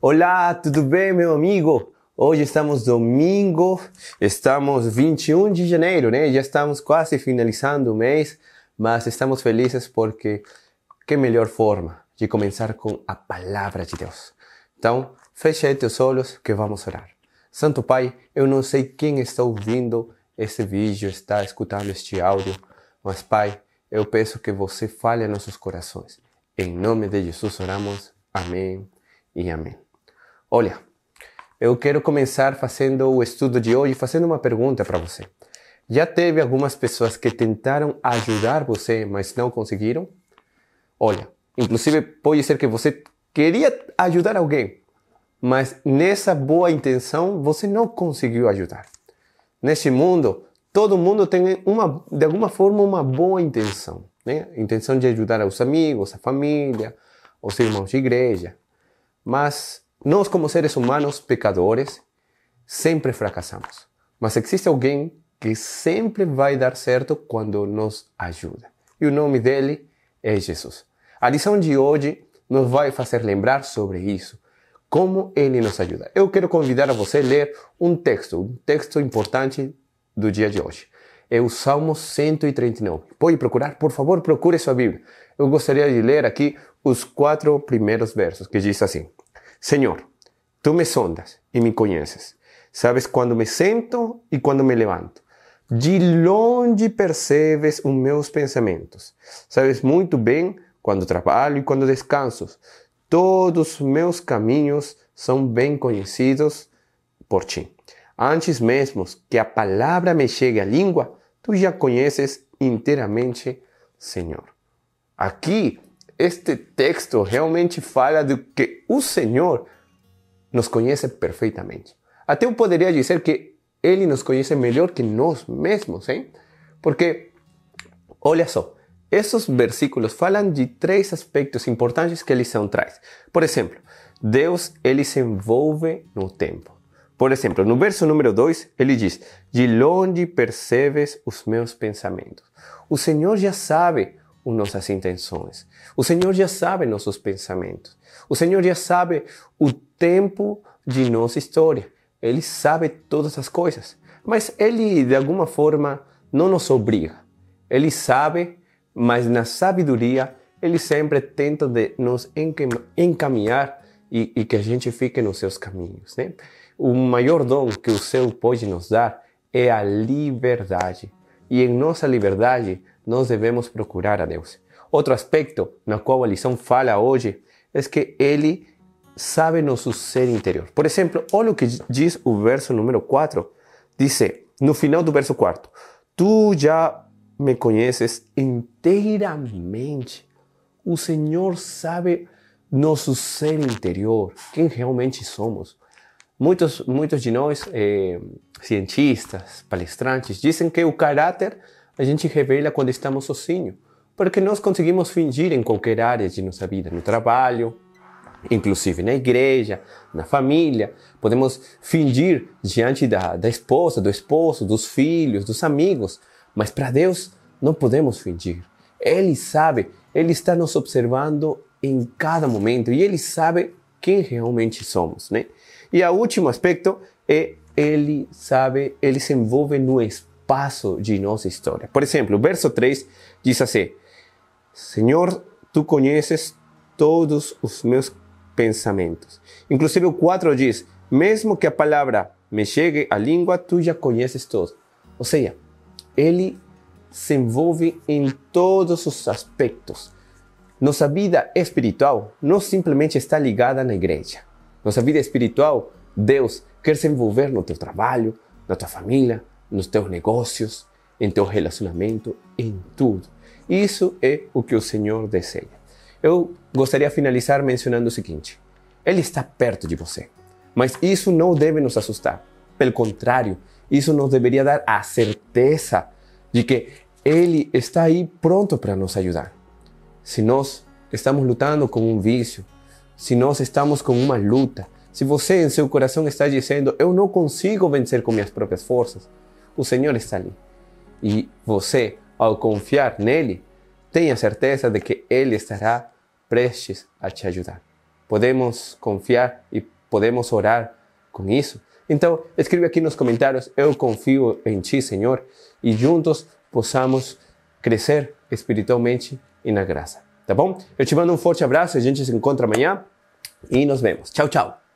Olá, tudo bem, meu amigo? Hoje estamos domingo, estamos 21 de janeiro, né? Já estamos quase finalizando o mês, mas estamos felizes porque que melhor forma de começar com a palavra de Deus. Então, feche teus olhos que vamos orar. Santo Pai, eu não sei quem está ouvindo esse vídeo, está escutando este áudio, mas Pai, eu peço que você fale a nossos corações. Em nome de Jesus oramos. Amém e amém. Olha, eu quero começar fazendo o estudo de hoje fazendo uma pergunta para você. Já teve algumas pessoas que tentaram ajudar você, mas não conseguiram? Olha, inclusive pode ser que você queria ajudar alguém, mas nessa boa intenção você não conseguiu ajudar. Neste mundo, todo mundo tem uma, de alguma forma uma boa intenção, né? Intenção de ajudar aos amigos, a família, os irmãos de igreja, mas nós, como seres humanos pecadores, sempre fracassamos. Mas existe alguém que sempre vai dar certo quando nos ajuda. E o nome dele é Jesus. A lição de hoje nos vai fazer lembrar sobre isso. Como ele nos ajuda. Eu quero convidar a você a ler um texto, um texto importante do dia de hoje. É o Salmo 139. Pode procurar, por favor, procure sua Bíblia. Eu gostaria de ler aqui os quatro primeiros versos, que diz assim: Senhor, tu me sondas e me conheces. Sabes quando me sento e quando me levanto. De longe percebes os meus pensamentos. Sabes muito bem quando trabalho e quando descanso. Todos os meus caminhos são bem conhecidos por ti. Antes mesmo que a palavra me chegue à língua, tu já conheces inteiramente, Senhor. Aqui este texto realmente fala do que o Senhor nos conhece perfeitamente. Até eu poderia dizer que ele nos conhece melhor que nós mesmos, hein? Porque, olha só, esses versículos falam de três aspectos importantes que a lição traz. Por exemplo, Deus ele se envolve no tempo. Por exemplo, no verso número 2, ele diz: De longe percebes os meus pensamentos. O Senhor já sabe nossas intenções. O Senhor já sabe nossos pensamentos. O Senhor já sabe o tempo de nossa história. Ele sabe todas as coisas. Mas Ele, de alguma forma, não nos obriga. Ele sabe, mas na sabedoria, Ele sempre tenta de nos encaminhar e, e que a gente fique nos seus caminhos. ¿eh? Né? O maior dom que o Senhor pode nos dar é a liberdade Y en nuestra libertad nos debemos procurar a Dios. Otro aspecto no el la fala hoy es que Él sabe nuestro ser interior. Por ejemplo, o lo que dice el verso número 4. dice: no final del verso cuarto, Tú ya me conoces enteramente. El Señor sabe nuestro ser interior, quién realmente somos. Muitos, muitos de nós, é, cientistas, palestrantes, dizem que o caráter a gente revela quando estamos sozinhos, porque nós conseguimos fingir em qualquer área de nossa vida, no trabalho, inclusive na igreja, na família. Podemos fingir diante da, da esposa, do esposo, dos filhos, dos amigos, mas para Deus não podemos fingir. Ele sabe, ele está nos observando em cada momento e ele sabe quem realmente somos, né? E o último aspecto é ele sabe, ele se envolve no espaço de nossa história. Por exemplo, o verso 3 diz assim: Senhor, tu conheces todos os meus pensamentos. Inclusive o 4 diz: mesmo que a palavra me chegue à língua, tu já conheces todos. Ou seja, ele se envolve em todos os aspectos. Nossa vida espiritual não simplesmente está ligada na igreja. Nossa vida espiritual, Deus quer se envolver no teu trabalho, na tua família, nos teus negócios, em teu relacionamento, em tudo. Isso é o que o Senhor deseja. Eu gostaria de finalizar mencionando o seguinte: Ele está perto de você, mas isso não deve nos assustar. Pelo contrário, isso nos deveria dar a certeza de que Ele está aí pronto para nos ajudar. Se nós estamos lutando com um vício, se nós estamos com uma luta, se você em seu coração está dizendo, eu não consigo vencer com minhas próprias forças, o Senhor está ali. E você, ao confiar nele, tenha certeza de que ele estará prestes a te ajudar. Podemos confiar e podemos orar com isso. Então, escreve aqui nos comentários: Eu confio em Ti, Senhor, e juntos possamos crescer espiritualmente e na graça tá bom? Eu te mando um forte abraço, a gente se encontra amanhã e nos vemos. Tchau, tchau!